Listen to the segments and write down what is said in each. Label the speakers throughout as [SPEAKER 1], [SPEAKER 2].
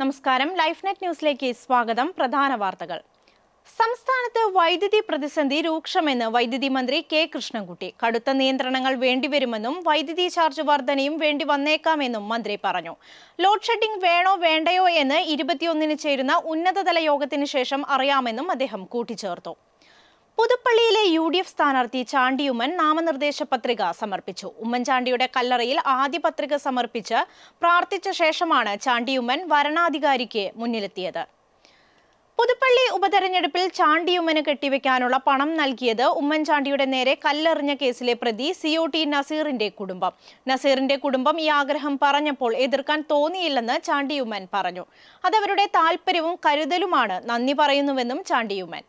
[SPEAKER 1] നമസ്കാരം life net ന്യൂസിലേക്ക് സ്വാഗതം പ്രധാന വാർത്തകൾ സംസ്ഥാനത്ത് വൈദ്യുതി പ്രതിസന്ധി രൂക്ഷമെന്ന് വൈദ്യുതി മന്ത്രി കെ കൃഷ്ണൻകുട്ടി കടുത്ത നിയന്ത്രണങ്ങൾ വേണ്ടിവരുമെന്നും വൈദ്യുതി ചാർജ് വർധനയും വേണ്ടി വന്നേക്കാമെന്നും മന്ത്രി പറഞ്ഞു ലോഡ് ഷെഡിംഗ് വേണോ വേണ്ടയോ എന്ന് ഇരുപത്തിയൊന്നിന് ചേരുന്ന ഉന്നതതല യോഗത്തിന് ശേഷം അറിയാമെന്നും അദ്ദേഹം കൂട്ടിച്ചേർത്തു പുതുപ്പള്ളിയിലെ യു ഡി എഫ് സ്ഥാനാർത്ഥി ചാണ്ടിയുമ്മൻ നാമനിർദ്ദേശ പത്രിക സമർപ്പിച്ചു ഉമ്മൻചാണ്ടിയുടെ കല്ലറയിൽ ആദ്യ പത്രിക സമർപ്പിച്ച് പ്രാർത്ഥിച്ച ശേഷമാണ് ചാണ്ടിയുമ്മൻ വരണാധികാരിക്ക് മുന്നിലെത്തിയത് പുതുപ്പള്ളി ഉപതെരഞ്ഞെടുപ്പിൽ ചാണ്ടിയുമ്മന് കെട്ടിവെക്കാനുള്ള പണം നൽകിയത് ഉമ്മൻചാണ്ടിയുടെ നേരെ കല്ലെറിഞ്ഞ കേസിലെ പ്രതി സി ഒ ടി നസീറിന്റെ കുടുംബം നസീറിന്റെ കുടുംബം ഈ ആഗ്രഹം പറഞ്ഞപ്പോൾ എതിർക്കാൻ തോന്നിയില്ലെന്ന് ചാണ്ടിയുമ്മൻ പറഞ്ഞു അതവരുടെ താല്പര്യവും കരുതലുമാണ് നന്ദി പറയുന്നുവെന്നും ചാണ്ടിയുമ്മൻ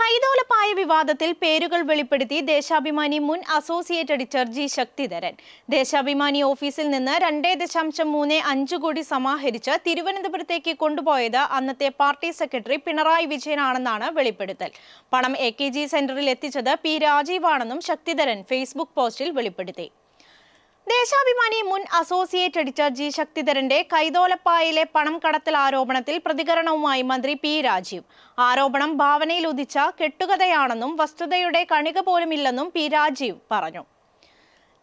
[SPEAKER 1] കൈതോലപ്പായ വിവാദത്തിൽ പേരുകൾ വെളിപ്പെടുത്തി ദേശാഭിമാനി മുൻ associate editor G Sakthidharan Deshabhimani ഓഫീസിൽ നിന്ന് രണ്ടേ ദശാംശം മൂന്ന് അഞ്ച് കോടി സമാഹരിച്ച് തിരുവനന്തപുരത്തേക്ക് കൊണ്ടുപോയത് അന്നത്തെ പാർട്ടി സെക്രട്ടറി പിണറായി വിജയനാണെന്നാണ് വെളിപ്പെടുത്തൽ പണം എ കെ ജി സെന്ററിൽ എത്തിച്ചത് പി രാജീവാണെന്നും ശക്തിധരൻ ഫേസ്ബുക്ക് പോസ്റ്റിൽ വെളിപ്പെടുത്തി ദേശാഭിമാനി മുൻ അസോസിയേറ്റ് എഡിറ്റർ ജി ശക്തിധരന്റെ കൈതോലപ്പായിലെ പണം കടത്തൽ ആരോപണത്തിൽ പ്രതികരണവുമായി മന്ത്രി പി രാജീവ് ആരോപണം ഭാവനയിൽ ഉദിച്ച കെട്ടുകഥയാണെന്നും വസ്തുതയുടെ കണിക പോലുമില്ലെന്നും പി രാജീവ് പറഞ്ഞു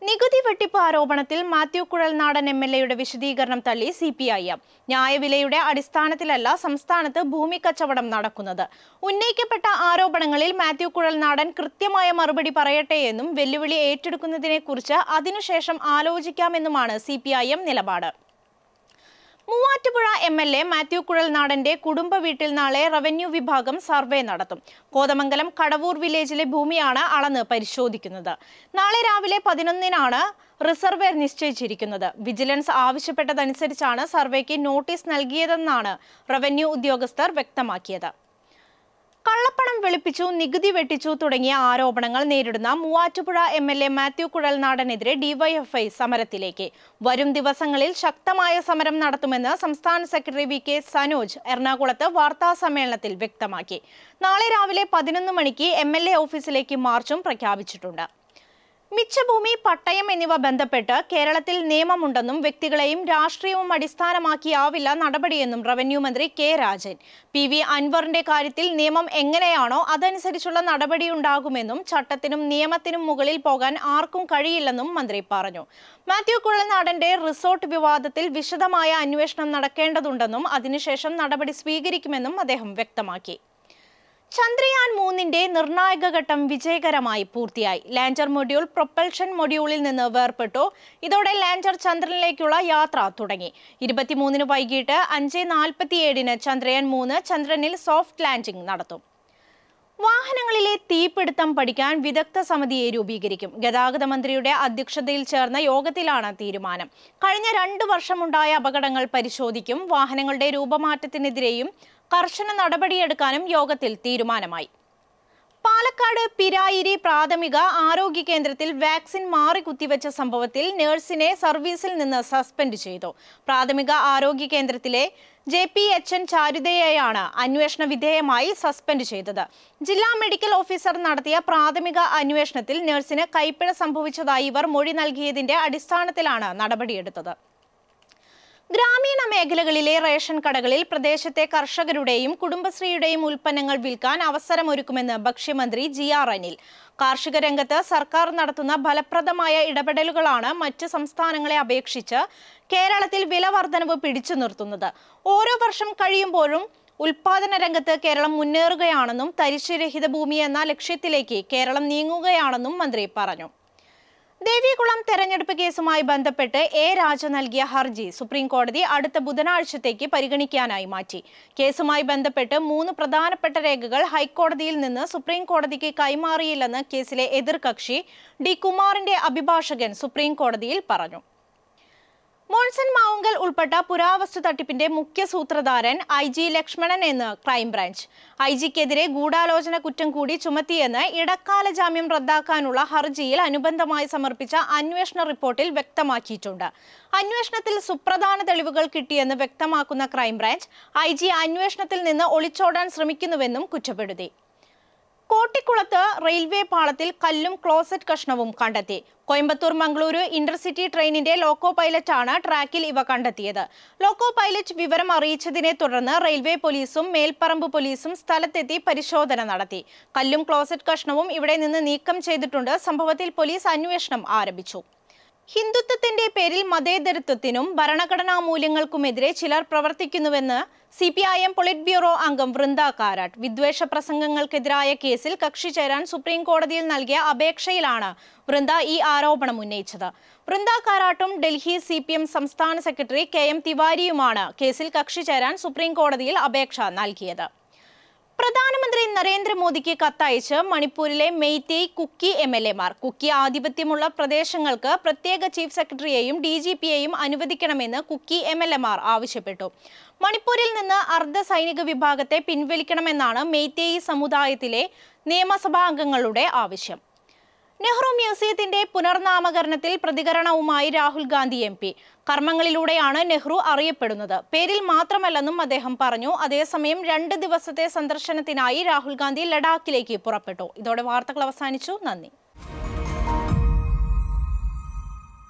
[SPEAKER 1] നികുതി വെട്ടിപ്പ് ആരോപണത്തിൽ മാത്യു കുഴൽനാടൻ എം എൽ എയുടെ വിശദീകരണം തള്ളി സി പി ഐ എം ന്യായവിലയുടെ അടിസ്ഥാനത്തിലല്ല സംസ്ഥാനത്ത് ഭൂമി കച്ചവടം നടക്കുന്നത് ഉന്നയിക്കപ്പെട്ട ആരോപണങ്ങളിൽ മാത്യു കുഴൽനാടൻ കൃത്യമായ മറുപടി പറയട്ടെ എന്നും വെല്ലുവിളി ഏറ്റെടുക്കുന്നതിനെക്കുറിച്ച് അതിനുശേഷം ആലോചിക്കാമെന്നുമാണ് സി പി ഐ എം നിലപാട് Muvattupuzha M L A Mathew കുഴൽനാടന്റെ കുടുംബ വീട്ടിൽ നാളെ റവന്യൂ വിഭാഗം സർവേ നടത്തും കോതമംഗലം കടവൂർ വില്ലേജിലെ ഭൂമിയാണ് അളന്ന് പരിശോധിക്കുന്നത് നാളെ രാവിലെ പതിനൊന്നിനാണ് റിസർവേർ നിശ്ചയിച്ചിരിക്കുന്നത് വിജിലൻസ് ആവശ്യപ്പെട്ടതനുസരിച്ചാണ് സർവേക്ക് നോട്ടീസ് നൽകിയതെന്നാണ് റവന്യൂ ഉദ്യോഗസ്ഥർ വ്യക്തമാക്കിയത് കള്ളപ്പണം വെളുപ്പിച്ചു നികുതി വെട്ടിച്ചു തുടങ്ങിയ ആരോപണങ്ങൾ നേരിടുന്ന Muvattupuzha M L A Mathew കുഴൽനാടനെതിരെ ഡിവൈഎഫ്ഐ സമരത്തിലേക്ക് വരും ദിവസങ്ങളിൽ ശക്തമായ സമരം നടത്തുമെന്ന് സംസ്ഥാന സെക്രട്ടറി വി കെ സനോജ് എറണാകുളത്ത് വാർത്താ സമ്മേളനത്തിൽ വ്യക്തമാക്കി നാളെ രാവിലെ പതിനൊന്ന് മണിക്ക് എം ഓഫീസിലേക്ക് മാർച്ചും പ്രഖ്യാപിച്ചിട്ടുണ്ട് മിച്ചഭൂമി പട്ടയം എന്നിവ ബന്ധപ്പെട്ട് കേരളത്തിൽ നിയമമുണ്ടെന്നും വ്യക്തികളെയും രാഷ്ട്രീയവും അടിസ്ഥാനമാക്കിയാവില്ല നടപടിയെന്നും റവന്യൂ മന്ത്രി കെ രാജൻ പി വി അൻവറിന്റെ കാര്യത്തിൽ നിയമം എങ്ങനെയാണോ അതനുസരിച്ചുള്ള നടപടിയുണ്ടാകുമെന്നും ചട്ടത്തിനും നിയമത്തിനും മുകളിൽ പോകാൻ ആർക്കും കഴിയില്ലെന്നും മന്ത്രി പറഞ്ഞു മാത്യു കുഴൽനാടന്റെ റിസോർട്ട് വിവാദത്തിൽ വിശദമായ അന്വേഷണം നടക്കേണ്ടതുണ്ടെന്നും അതിനുശേഷം നടപടി സ്വീകരിക്കുമെന്നും അദ്ദേഹം വ്യക്തമാക്കി ചന്ദ്രയാൻ മൂന്നിന്റെ നിർണായക ഘട്ടം വിജയകരമായി പൂർത്തിയായി ലാൻഡർ മൊഡ്യൂൾ പ്രൊപ്പൽഷൻ മൊഡ്യൂളിൽ നിന്ന് വേർപെട്ടു ഇതോടെ ലാൻഡർ ചന്ദ്രനിലേക്കുള്ള യാത്ര തുടങ്ങി ഇരുപത്തിമൂന്നിന് വൈകിട്ട് അഞ്ച് നാൽപ്പത്തിയേഴിന് ചന്ദ്രയാൻ മൂന്ന് ചന്ദ്രനിൽ സോഫ്റ്റ് ലാൻഡിംഗ് നടത്തും വാഹനങ്ങളിലെ തീപിടുത്തം പഠിക്കാൻ വിദഗ്ധ സമിതിയെ രൂപീകരിക്കും ഗതാഗത മന്ത്രിയുടെ അധ്യക്ഷതയിൽ ചേർന്ന യോഗത്തിലാണ് തീരുമാനം കഴിഞ്ഞ രണ്ടു വർഷമുണ്ടായ അപകടങ്ങൾ പരിശോധിക്കും വാഹനങ്ങളുടെ രൂപമാറ്റത്തിനെതിരെയും കർശന നടപടിയെടുക്കാനും യോഗത്തിൽ തീരുമാനമായി പാലക്കാട് പിരായിരി പ്രാഥമിക ആരോഗ്യ കേന്ദ്രത്തിൽ വാക്സിൻ മാറി കുത്തിവെച്ച സംഭവത്തിൽ നഴ്സിനെ സർവീസിൽ നിന്ന് സസ്പെൻഡ് ചെയ്തു പ്രാഥമിക ആരോഗ്യ കേന്ദ്രത്തിലെ ജെ പി എച്ച് എൻ ചാരുതയെയാണ് അന്വേഷണ വിധേയമായി സസ്പെൻഡ് ചെയ്തത് ജില്ലാ മെഡിക്കൽ ഓഫീസർ നടത്തിയ പ്രാഥമിക അന്വേഷണത്തിൽ നഴ്സിന് കൈപ്പിഴ സംഭവിച്ചതായി ഇവർ മൊഴി നൽകിയതിന്റെ അടിസ്ഥാനത്തിലാണ് നടപടിയെടുത്തത് ഗ്രാമീണ മേഖലകളിലെ റേഷൻ കടകളിൽ പ്രദേശത്തെ കർഷകരുടെയും കുടുംബശ്രീയുടെയും ഉൽപ്പന്നങ്ങൾ വിൽക്കാൻ അവസരമൊരുക്കുമെന്ന് ഭക്ഷ്യമന്ത്രി ജി ആർ അനിൽ കാർഷിക രംഗത്ത് സർക്കാർ നടത്തുന്ന ഫലപ്രദമായ ഇടപെടലുകളാണ് മറ്റ് സംസ്ഥാനങ്ങളെ അപേക്ഷിച്ച് കേരളത്തിൽ വില വർധനവ് പിടിച്ചു നിർത്തുന്നത് ഓരോ വർഷം കഴിയുമ്പോഴും ഉൽപാദന രംഗത്ത് കേരളം മുന്നേറുകയാണെന്നും തരിശുരഹിത ഭൂമി എന്ന ലക്ഷ്യത്തിലേക്ക് കേരളം നീങ്ങുകയാണെന്നും മന്ത്രി പറഞ്ഞു ദേവികുളം തെരഞ്ഞെടുപ്പ് കേസുമായി ബന്ധപ്പെട്ട് എ രാജ നൽകിയ ഹർജി സുപ്രീം കോടതി അടുത്ത ബുധനാഴ്ചത്തേക്ക് പരിഗണിക്കാനായി മാറ്റി കേസുമായി ബന്ധപ്പെട്ട് മൂന്ന് പ്രധാനപ്പെട്ട രേഖകൾ ഹൈക്കോടതിയിൽ നിന്ന് സുപ്രീം കോടതിക്ക് കൈമാറിയില്ലെന്ന് കേസിലെ എതിർകക്ഷി ഡി കുമാറിന്റെ അഭിഭാഷകൻ സുപ്രീം കോടതിയിൽ പറഞ്ഞു മോൺസൺ മാവുങ്കൽ ഉൾപ്പെട്ട പുരാവസ്തു തട്ടിപ്പിന്റെ മുഖ്യ സൂത്രധാരൻ ഐ ജി ലക്ഷ്മണൻ എന്ന് ക്രൈംബ്രാഞ്ച് ഐ ജിക്കെതിരെ ഗൂഢാലോചന കുറ്റം കൂടി ചുമത്തിയെന്ന് ഇടക്കാല ജാമ്യം റദ്ദാക്കാനുള്ള ഹർജിയിൽ അനുബന്ധമായി സമർപ്പിച്ച അന്വേഷണ റിപ്പോർട്ടിൽ വ്യക്തമാക്കിയിട്ടുണ്ട് അന്വേഷണത്തിൽ സുപ്രധാന തെളിവുകൾ കിട്ടിയെന്ന് വ്യക്തമാക്കുന്ന ക്രൈംബ്രാഞ്ച് ഐ ജി അന്വേഷണത്തിൽ നിന്ന് ഒളിച്ചോടാൻ ശ്രമിക്കുന്നുവെന്നും കുറ്റപ്പെടുത്തി കോട്ടിക്കുളത്ത് റെയിൽവേ പാളത്തിൽ കല്ലും ക്ലോസറ്റ് കഷ്ണവും കണ്ടെത്തി കോയമ്പത്തൂർ മംഗളൂരു ഇന്റർസിറ്റി ട്രെയിനിന്റെ ലോക്കോ പൈലറ്റാണ് ട്രാക്കിൽ ഇവ കണ്ടെത്തിയത് ലോക്കോ പൈലറ്റ് വിവരം അറിയിച്ചതിനെ തുടർന്ന് റെയിൽവേ പോലീസും മേൽപ്പറമ്പ് പോലീസും സ്ഥലത്തെത്തി പരിശോധന നടത്തി കല്ലും ക്ലോസറ്റ് കഷ്ണവും ഇവിടെ നിന്ന് നീക്കം ചെയ്തിട്ടുണ്ട് സംഭവത്തിൽ പോലീസ് അന്വേഷണം ആരംഭിച്ചു ഹിന്ദുത്വത്തിന്റെ പേരിൽ മതേതരത്വത്തിനും ഭരണഘടനാ മൂല്യങ്ങൾക്കുമെതിരെ ചിലർ പ്രവർത്തിക്കുന്നുവെന്ന് C P I M politburo അംഗം വൃന്ദ കാരാട്ട് വിദ്വേഷ പ്രസംഗങ്ങൾക്കെതിരായ കേസിൽ കക്ഷി ചേരാൻ സുപ്രീം കോടതിയിൽ നൽകിയ അപേക്ഷയിലാണ് വൃന്ദ ഈ ആരോപണം ഉന്നയിച്ചത് വൃന്ദ കാരാട്ടും ഡൽഹി സി പി എം സംസ്ഥാന സെക്രട്ടറി കെ എം തിവാരിയുമാണ് കേസിൽ കക്ഷി ചേരാൻ സുപ്രീം കോടതിയിൽ അപേക്ഷ നൽകിയത് പ്രധാനമന്ത്രി നരേന്ദ്രമോദിക്ക് കത്തയച്ച് മണിപ്പൂരിലെ മെയ്തേയ് കുക്കി എം എൽ മാർ കുക്കി ആധിപത്യമുള്ള പ്രദേശങ്ങൾക്ക് പ്രത്യേക ചീഫ് സെക്രട്ടറിയെയും ഡി ജി പിയെയും അനുവദിക്കണമെന്ന് കുക്കി എം എൽ മാർ ആവശ്യപ്പെട്ടു മണിപ്പൂരിൽ നിന്ന് അർദ്ധ സൈനിക വിഭാഗത്തെ പിൻവലിക്കണമെന്നാണ് മെയ്തേയ് സമുദായത്തിലെ നിയമസഭാ അംഗങ്ങളുടെ ആവശ്യം നെഹ്റു മ്യൂസിയത്തിന്റെ പുനർനാമകരണത്തിൽ പ്രതികരണവുമായി രാഹുൽ ഗാന്ധി എം പി കർമ്മങ്ങളിലൂടെയാണ് നെഹ്റു അറിയപ്പെടുന്നത് പേരിൽ മാത്രമല്ലെന്നും അദ്ദേഹം പറഞ്ഞു അതേസമയം രണ്ട് ദിവസത്തെ സന്ദർശനത്തിനായി രാഹുൽ ഗാന്ധി ലഡാക്കിലേക്ക് പുറപ്പെട്ടു ഇതോടെ വാർത്തകൾ അവസാനിച്ചു നന്ദി